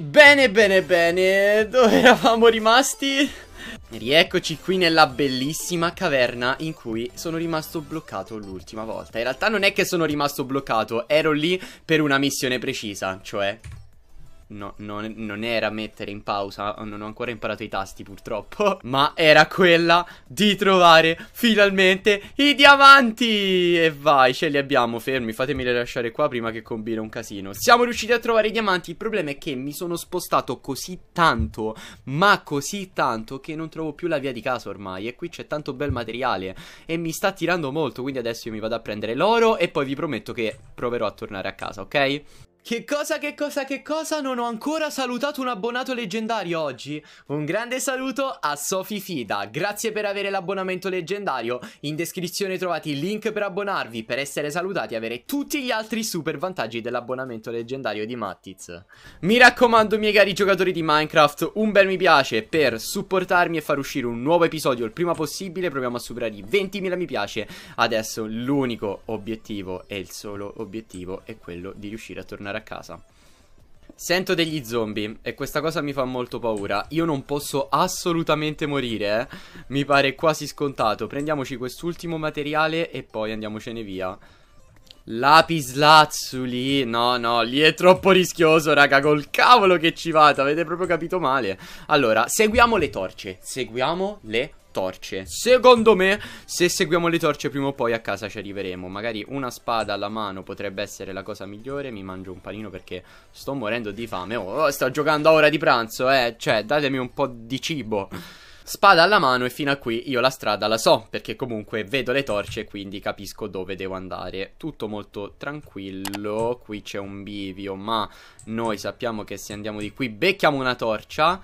Bene, bene, bene, dove eravamo rimasti? Rieccoci qui nella bellissima caverna in cui sono rimasto bloccato l'ultima volta In realtà non è che sono rimasto bloccato, ero lì per una missione precisa, cioè no, non, non era mettere in pausa, non ho ancora imparato i tasti purtroppo, ma era quella di trovare finalmente i diamanti! E vai, ce li abbiamo, fermi, fatemi lasciare qua prima che combino un casino. Siamo riusciti a trovare i diamanti, il problema è che mi sono spostato così tanto, ma così tanto, che non trovo più la via di casa ormai. E qui c'è tanto bel materiale e mi sta tirando molto, quindi adesso io mi vado a prendere l'oro e poi vi prometto che proverò a tornare a casa, ok? Che cosa, che cosa, che cosa? Non ho ancora salutato un abbonato leggendario oggi. Un grande saluto a Sofi Fida. Grazie per avere l'abbonamento leggendario. In descrizione trovate il link per abbonarvi, per essere salutati e avere tutti gli altri super vantaggi dell'abbonamento leggendario di Mattiz. Mi raccomando, miei cari giocatori di Minecraft, un bel mi piace per supportarmi e far uscire un nuovo episodio il prima possibile. Proviamo a superare i 20.000 mi piace. Adesso l'unico obiettivo e il solo obiettivo è quello di riuscire a tornare a a casa. Sento degli zombie e questa cosa mi fa molto paura. Io non posso assolutamente morire, eh. Mi pare quasi scontato. Prendiamoci quest'ultimo materiale e poi andiamocene via. Lapislazzuli No, no, lì è troppo rischioso, raga Col cavolo che ci vate, avete proprio capito male Allora, seguiamo le torce Seguiamo le torce torce Secondo me se seguiamo le torce prima o poi a casa ci arriveremo Magari una spada alla mano potrebbe essere la cosa migliore Mi mangio un panino perché sto morendo di fame oh, oh sto giocando a ora di pranzo eh Cioè datemi un po' di cibo Spada alla mano e fino a qui io la strada la so Perché comunque vedo le torce quindi capisco dove devo andare Tutto molto tranquillo Qui c'è un bivio ma noi sappiamo che se andiamo di qui becchiamo una torcia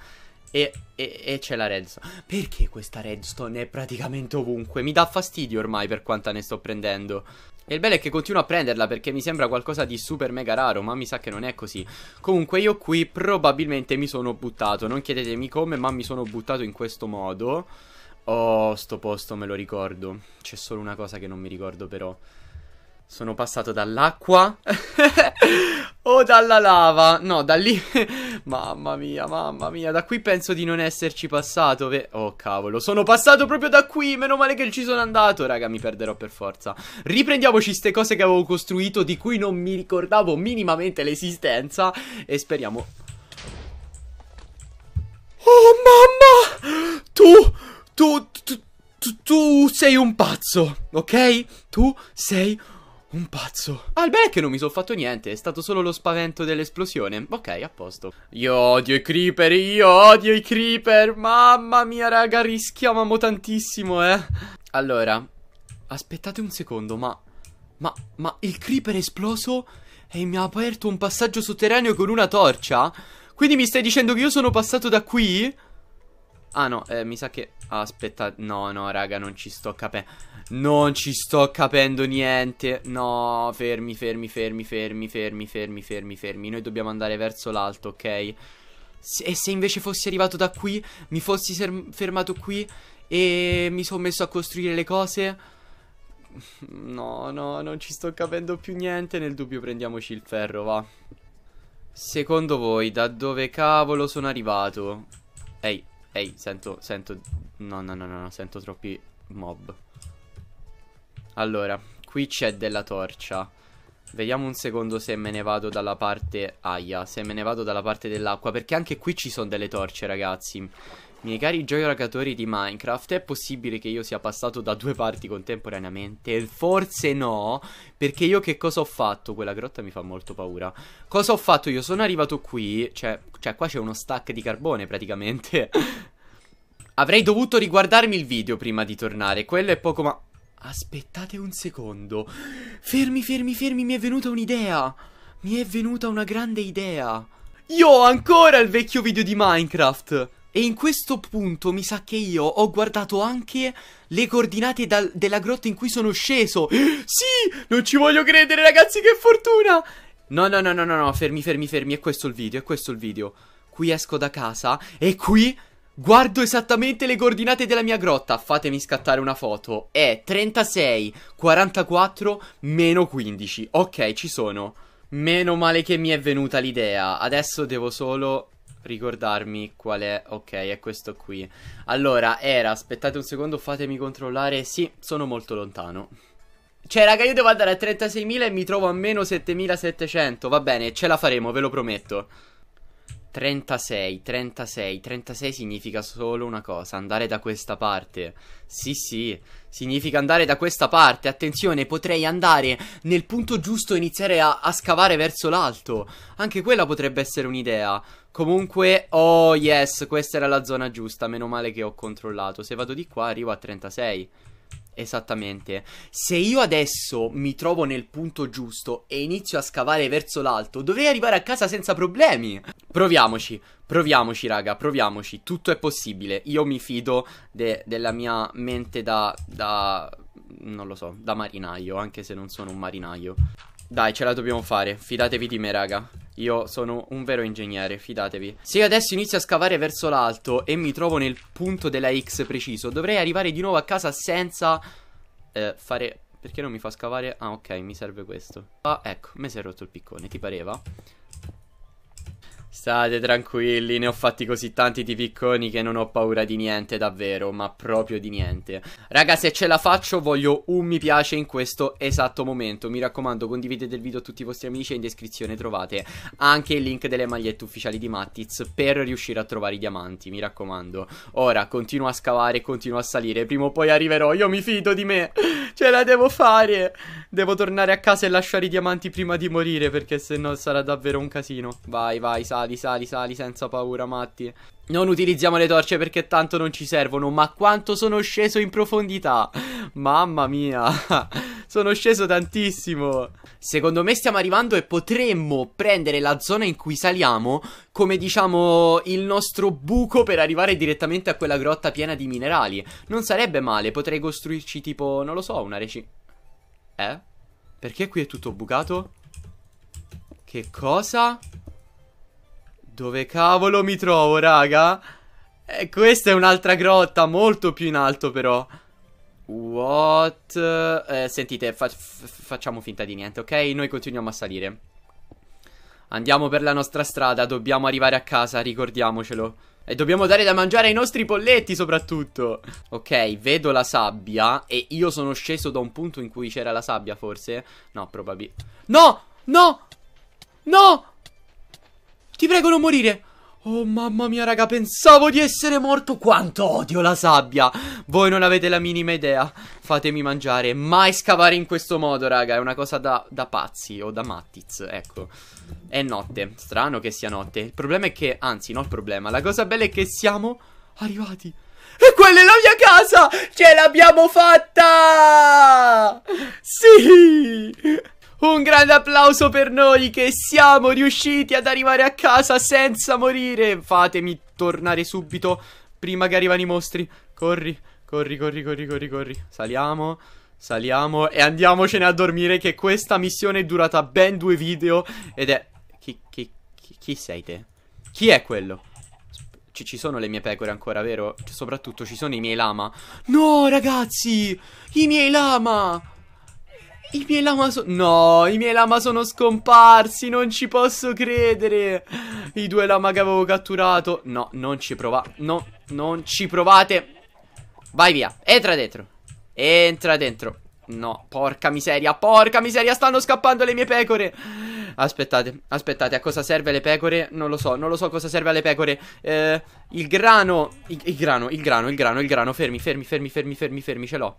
e, e, e c'è la redstone. Perché questa redstone è praticamente ovunque? Mi dà fastidio ormai per quanta ne sto prendendo. E il bello è che continuo a prenderla perché mi sembra qualcosa di super mega raro, ma mi sa che non è così. Comunque io qui probabilmente mi sono buttato, non chiedetemi come, ma mi sono buttato in questo modo. Oh, sto posto me lo ricordo. C'è solo una cosa che non mi ricordo però. Sono passato dall'acqua O oh, dalla lava. No, da lì. mamma mia, mamma mia. Da qui penso di non esserci passato. Oh, cavolo. Sono passato proprio da qui. Meno male che ci sono andato. Raga, mi perderò per forza. Riprendiamoci queste cose che avevo costruito. Di cui non mi ricordavo minimamente l'esistenza. E speriamo. Oh, mamma. Tu. Tu. Tu. Tu sei un pazzo, ok? Tu sei un pazzo un pazzo. Ah, il bene è che non mi sono fatto niente, è stato solo lo spavento dell'esplosione. Ok, a posto. Io odio i creeper, io odio i creeper. Mamma mia, raga, rischiamo tantissimo, eh. Allora, aspettate un secondo, ma... Ma, ma il creeper è esploso e mi ha aperto un passaggio sotterraneo con una torcia? Quindi mi stai dicendo che io sono passato da qui? Ah no, eh, mi sa che... Aspetta, no, no, raga, non ci sto capendo. Non ci sto capendo niente. No, fermi, fermi, fermi, fermi, fermi, fermi, fermi, fermi. Noi dobbiamo andare verso l'alto, ok? e se invece fossi arrivato da qui, mi fossi fermato qui e mi sono messo a costruire le cose... No, no, non ci sto capendo più niente. Nel dubbio prendiamoci il ferro, va. Secondo voi, da dove cavolo sono arrivato? Ehi, Ehi, sento, sento... No, no, no, no, sento troppi mob. Allora, qui c'è della torcia. Vediamo un secondo se me ne vado dalla parte... Aia, se me ne vado dalla parte dell'acqua. Perché anche qui ci sono delle torce, ragazzi. Miei cari giocatori di Minecraft, è possibile che io sia passato da due parti contemporaneamente? Forse no, perché io che cosa ho fatto? Quella grotta mi fa molto paura. Cosa ho fatto io? Sono arrivato qui, cioè, cioè qua c'è uno stack di carbone praticamente. Avrei dovuto riguardarmi il video prima di tornare, quello è poco ma... Aspettate un secondo. Fermi, fermi, fermi, mi è venuta un'idea. Mi è venuta una grande idea. Io ho ancora il vecchio video di Minecraft. E in questo punto mi sa che io ho guardato anche le coordinate dal, della grotta in cui sono sceso. Sì, non ci voglio credere ragazzi, che fortuna! No, no, no, no, no, no, fermi, fermi, fermi, è questo il video, è questo il video. Qui esco da casa e qui guardo esattamente le coordinate della mia grotta. Fatemi scattare una foto. È 36, 44, meno 15. Ok, ci sono. Meno male che mi è venuta l'idea. Adesso devo solo ricordarmi qual è. Ok, è questo qui. Allora, era, aspettate un secondo, fatemi controllare. Sì, sono molto lontano. Cioè, raga, io devo andare a 36.000 e mi trovo a meno 7.700. Va bene, ce la faremo, ve lo prometto. 36, 36, 36 significa solo una cosa, andare da questa parte. Sì, sì, significa andare da questa parte. Attenzione, potrei andare nel punto giusto e iniziare a, a scavare verso l'alto. Anche quella potrebbe essere un'idea. Comunque, oh yes, questa era la zona giusta, meno male che ho controllato. Se vado di qua arrivo a 36. Esattamente. Se io adesso mi trovo nel punto giusto e inizio a scavare verso l'alto, dovrei arrivare a casa senza problemi. Proviamoci. Proviamoci, raga, proviamoci. Tutto è possibile. Io mi fido de- della mia mente da, da. non lo so, da marinaio, anche se non sono un marinaio. Dai, ce la dobbiamo fare. Fidatevi di me, raga. Io sono un vero ingegnere, fidatevi. Se io adesso inizio a scavare verso l'alto e mi trovo nel punto della X preciso, dovrei arrivare di nuovo a casa senza eh, fare... Perché non mi fa scavare? Ah, ok, mi serve questo. Ah, ecco, mi si è rotto il piccone, ti pareva? State tranquilli, ne ho fatti così tanti di picconi che non ho paura di niente davvero, ma proprio di niente. Raga, se ce la faccio voglio un mi piace in questo esatto momento. Mi raccomando, condividete il video a tutti i vostri amici e in descrizione trovate anche il link delle magliette ufficiali di Mattiz per riuscire a trovare i diamanti, mi raccomando. Ora, continuo a scavare, continuo a salire, prima o poi arriverò, io mi fido di me, ce la devo fare. Devo tornare a casa e lasciare i diamanti prima di morire perché se no sarà davvero un casino. Vai, vai, sali sali, sali, sali senza paura, Matti. Non utilizziamo le torce perché tanto non ci servono, ma quanto sono sceso in profondità. Mamma mia, sono sceso tantissimo. Secondo me stiamo arrivando e potremmo prendere la zona in cui saliamo come diciamo il nostro buco per arrivare direttamente a quella grotta piena di minerali. Non sarebbe male, potrei costruirci tipo, non lo so, una reci... Eh? Perché qui è tutto bucato? Che cosa? Dove cavolo mi trovo, raga? Eh, questa è un'altra grotta, molto più in alto però. What? Eh, sentite, fa facciamo finta di niente, ok? Noi continuiamo a salire. Andiamo per la nostra strada, dobbiamo arrivare a casa, ricordiamocelo. E dobbiamo dare da mangiare ai nostri polletti soprattutto. Ok, vedo la sabbia e io sono sceso da un punto in cui c'era la sabbia forse. No, probabilmente. No! No! No! Ti prego non morire! Oh mamma mia raga, pensavo di essere morto Quanto odio la sabbia Voi non avete la minima idea Fatemi mangiare, mai scavare in questo modo raga È una cosa da, da pazzi o da mattiz, ecco È notte, strano che sia notte Il problema è che, anzi non il problema La cosa bella è che siamo arrivati E quella è la mia casa Ce l'abbiamo fatta Sì un grande applauso per noi che siamo riusciti ad arrivare a casa senza morire. Fatemi tornare subito prima che arrivano i mostri. Corri, corri, corri, corri, corri, corri. Saliamo. Saliamo e andiamocene a dormire che questa missione è durata ben due video ed è... Chi, chi, chi, chi sei te? Chi è quello? Ci, ci, sono le mie pecore ancora, vero? Soprattutto ci sono i miei lama. No, ragazzi! I miei lama! I miei lama sono... No, i miei lama sono scomparsi, non ci posso credere. I due lama che avevo catturato. No, non ci provate. No, non ci provate. Vai via, entra dentro. Entra dentro. No, porca miseria, porca miseria, stanno scappando le mie pecore. Aspettate, aspettate, a cosa serve le pecore? Non lo so, non lo so cosa serve alle pecore. Eh, il grano, il, il grano, il grano, il grano, il grano, fermi, fermi, fermi, fermi, fermi, fermi, ce l'ho.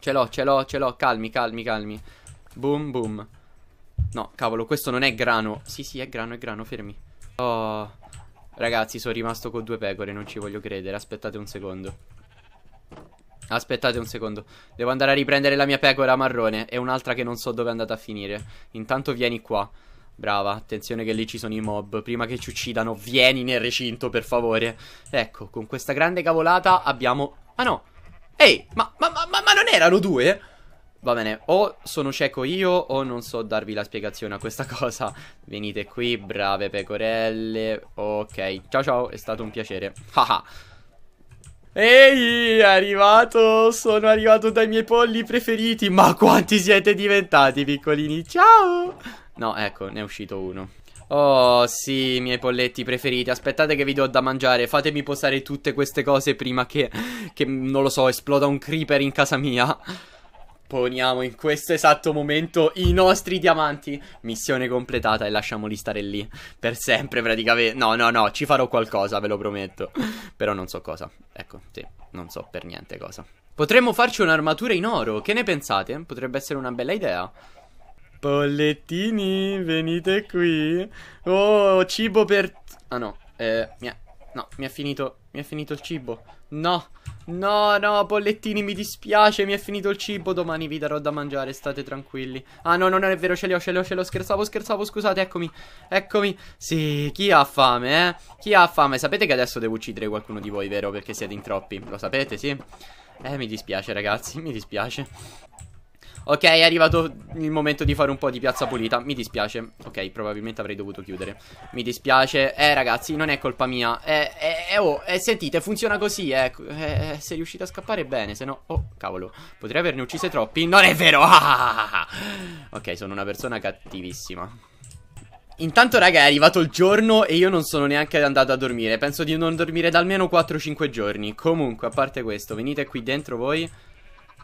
Ce l'ho, ce l'ho, ce l'ho. Calmi, calmi, calmi. Boom, boom. No, cavolo, questo non è grano. Sì, sì, è grano, è grano, fermi. Oh. Ragazzi, sono rimasto con due pecore, non ci voglio credere. Aspettate un secondo. Aspettate un secondo. Devo andare a riprendere la mia pecora marrone e un'altra che non so dove è andata a finire. Intanto vieni qua. Brava, attenzione che lì ci sono i mob. Prima che ci uccidano, vieni nel recinto, per favore. Ecco, con questa grande cavolata abbiamo... Ah no! Ehi, ma ma non erano due? Va bene, o sono cieco io o non so darvi la spiegazione a questa cosa. Venite qui, brave pecorelle. Ok, ciao ciao, è stato un piacere. Ehi, arrivato, sono arrivato dai miei polli preferiti. Ma quanti siete diventati, piccolini? Ciao! No, ecco, ne è uscito uno. Oh sì, i miei polletti preferiti. Aspettate che vi do da mangiare. Fatemi posare tutte queste cose prima che, che non lo so, esploda un creeper in casa mia. Poniamo in questo esatto momento i nostri diamanti. Missione completata e lasciamoli stare lì. Per sempre praticamente. No, no, no, ci farò qualcosa, ve lo prometto. Però non so cosa. Ecco, sì, non so per niente cosa. Potremmo farci un'armatura in oro, che ne pensate? Potrebbe essere una bella idea. Bollettini, venite qui. Oh, cibo per... Ah no, eh, mi ha... No, mi ha finito... Mi è finito il cibo. No, no, no, bollettini, mi dispiace, mi è finito il cibo. Domani vi darò da mangiare, state tranquilli. Ah no, no, non è vero, ce li ho, ce li ho, ce li ho. Scherzavo, scherzavo, scusate, eccomi, eccomi. Sì, chi ha fame, eh? Chi ha fame? Sapete che adesso devo uccidere qualcuno di voi, vero? Perché siete in troppi, lo sapete, sì? Eh, mi dispiace, ragazzi, mi dispiace. Ok, è arrivato il momento di fare un po' di piazza pulita. Mi dispiace. Ok, probabilmente avrei dovuto chiudere. Mi dispiace. Eh, ragazzi, non è colpa mia. Eh, eh, eh oh, eh, sentite, funziona così. Eh, eh, eh se riuscite a scappare bene, se no... Oh, cavolo. Potrei averne uccise troppi. Non è vero! Ok, sono una persona cattivissima. Intanto raga è arrivato il giorno e io non sono neanche andato a dormire Penso di non dormire da almeno 4-5 giorni Comunque a parte questo venite qui dentro voi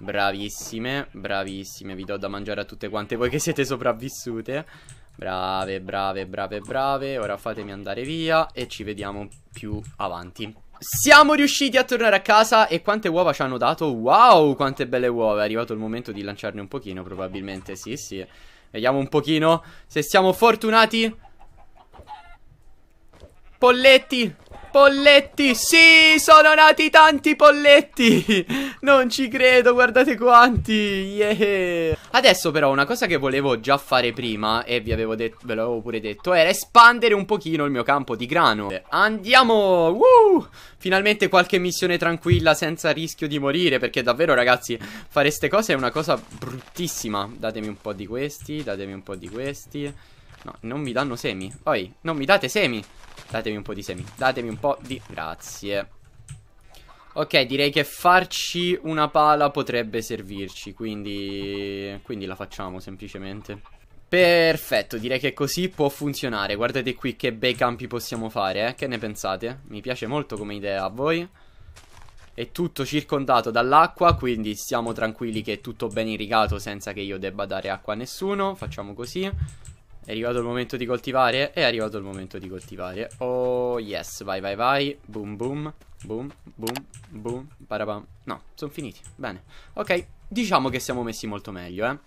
Bravissime, bravissime, vi do da mangiare a tutte quante voi che siete sopravvissute Brave, brave, brave, brave, ora fatemi andare via e ci vediamo più avanti siamo riusciti a tornare a casa e quante uova ci hanno dato? Wow, quante belle uova, è arrivato il momento di lanciarne un pochino probabilmente, sì sì Vediamo un pochino se siamo fortunati Polletti Polletti, sì, sono nati tanti polletti Non ci credo, guardate quanti yeah. Adesso però una cosa che volevo già fare prima E vi avevo detto, ve l'avevo pure detto Era espandere un pochino il mio campo di grano Andiamo, Woo! Finalmente qualche missione tranquilla senza rischio di morire Perché davvero ragazzi, fare ste cose è una cosa bruttissima Datemi un po' di questi, datemi un po' di questi No, non mi danno semi. Oi, non mi date semi. Datemi un po' di semi. Datemi un po' di... Grazie. Ok, direi che farci una pala potrebbe servirci, quindi... Quindi la facciamo semplicemente. Perfetto, direi che così può funzionare. Guardate qui che bei campi possiamo fare, eh? Che ne pensate? Mi piace molto come idea, a voi? È tutto circondato dall'acqua, quindi siamo tranquilli che è tutto ben irrigato senza che io debba dare acqua a nessuno. Facciamo così. È arrivato il momento di coltivare, è arrivato il momento di coltivare. Oh yes, vai vai vai, boom boom, boom boom, boom, parabam. No, sono finiti, bene. Ok, diciamo che siamo messi molto meglio, eh.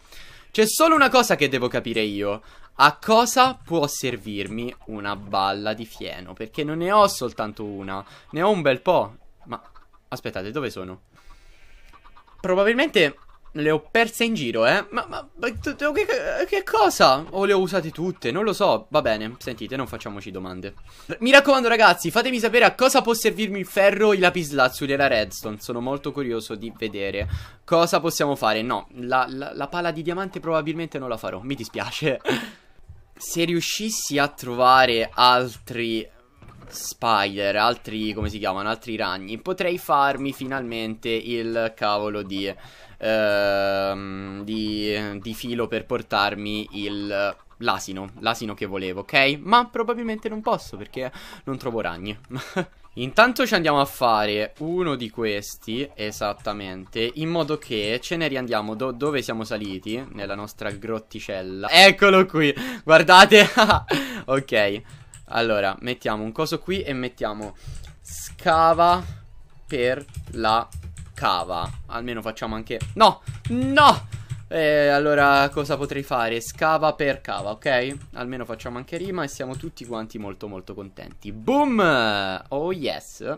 C'è solo una cosa che devo capire io. A cosa può servirmi una balla di fieno? Perché non ne ho soltanto una, ne ho un bel po'. Ma aspettate, dove sono? Probabilmente le ho perse in giro, eh? Ma, ma, ma che, che, cosa? O le ho usate tutte? Non lo so. Va bene, sentite, non facciamoci domande. Mi raccomando, ragazzi, fatemi sapere a cosa può servirmi il ferro, i lapislazzuli e la redstone. Sono molto curioso di vedere cosa possiamo fare. No, la, la, la pala di diamante probabilmente non la farò. Mi dispiace. Se riuscissi a trovare altri spider, altri, come si chiamano, altri ragni, potrei farmi finalmente il cavolo di, ehm, di, di filo per portarmi il l'asino, l'asino che volevo, ok? Ma probabilmente non posso perché non trovo ragni. Intanto ci andiamo a fare uno di questi, esattamente, in modo che ce ne riandiamo do dove siamo saliti, nella nostra grotticella. Eccolo qui, guardate, ok. Allora, mettiamo un coso qui e mettiamo scava per la cava. Almeno facciamo anche... No! No! E allora cosa potrei fare? Scava per cava, ok? Almeno facciamo anche rima e siamo tutti quanti molto molto contenti. Boom! Oh yes!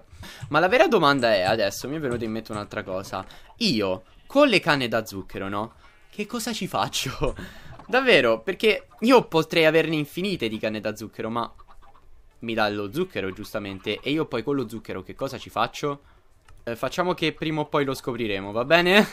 Ma la vera domanda è, adesso mi è venuta in mente un'altra cosa. Io, con le canne da zucchero, no? Che cosa ci faccio? Davvero, perché io potrei averne infinite di canne da zucchero, ma mi dà lo zucchero, giustamente. E io poi con lo zucchero che cosa ci faccio? Eh, facciamo che prima o poi lo scopriremo, va bene?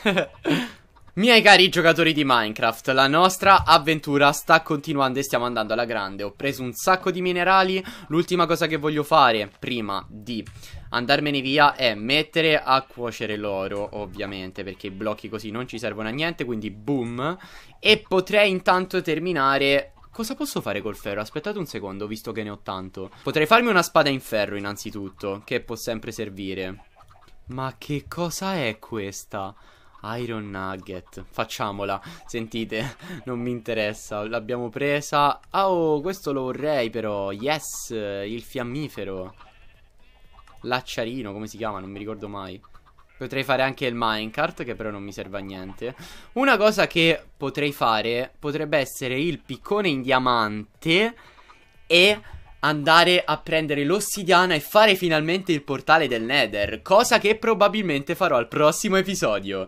Miei cari giocatori di Minecraft, la nostra avventura sta continuando e stiamo andando alla grande. Ho preso un sacco di minerali, l'ultima cosa che voglio fare prima di andarmene via è mettere a cuocere l'oro, ovviamente, perché i blocchi così non ci servono a niente, quindi boom. E potrei intanto terminare Cosa posso fare col ferro? Aspettate un secondo, visto che ne ho tanto. Potrei farmi una spada in ferro, innanzitutto, che può sempre servire. Ma che cosa è questa? Iron Nugget. Facciamola. Sentite, non mi interessa. L'abbiamo presa. Ah, oh, questo lo vorrei però. Yes, il fiammifero. L'acciarino, come si chiama? Non mi ricordo mai. Potrei fare anche il minecart, che però non mi serve a niente. Una cosa che potrei fare potrebbe essere il piccone in diamante e andare a prendere l'ossidiana e fare finalmente il portale del Nether, cosa che probabilmente farò al prossimo episodio.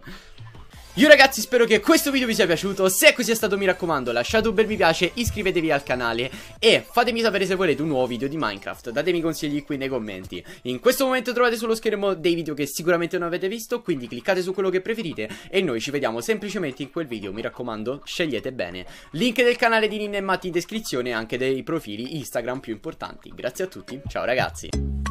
Io ragazzi spero che questo video vi sia piaciuto, se così è stato mi raccomando lasciate un bel mi piace, iscrivetevi al canale e fatemi sapere se volete un nuovo video di Minecraft, datemi consigli qui nei commenti. In questo momento trovate sullo schermo dei video che sicuramente non avete visto, quindi cliccate su quello che preferite e noi ci vediamo semplicemente in quel video, mi raccomando scegliete bene. Link del canale di Ninne e Matti in descrizione e anche dei profili Instagram più importanti. Grazie a tutti, ciao ragazzi.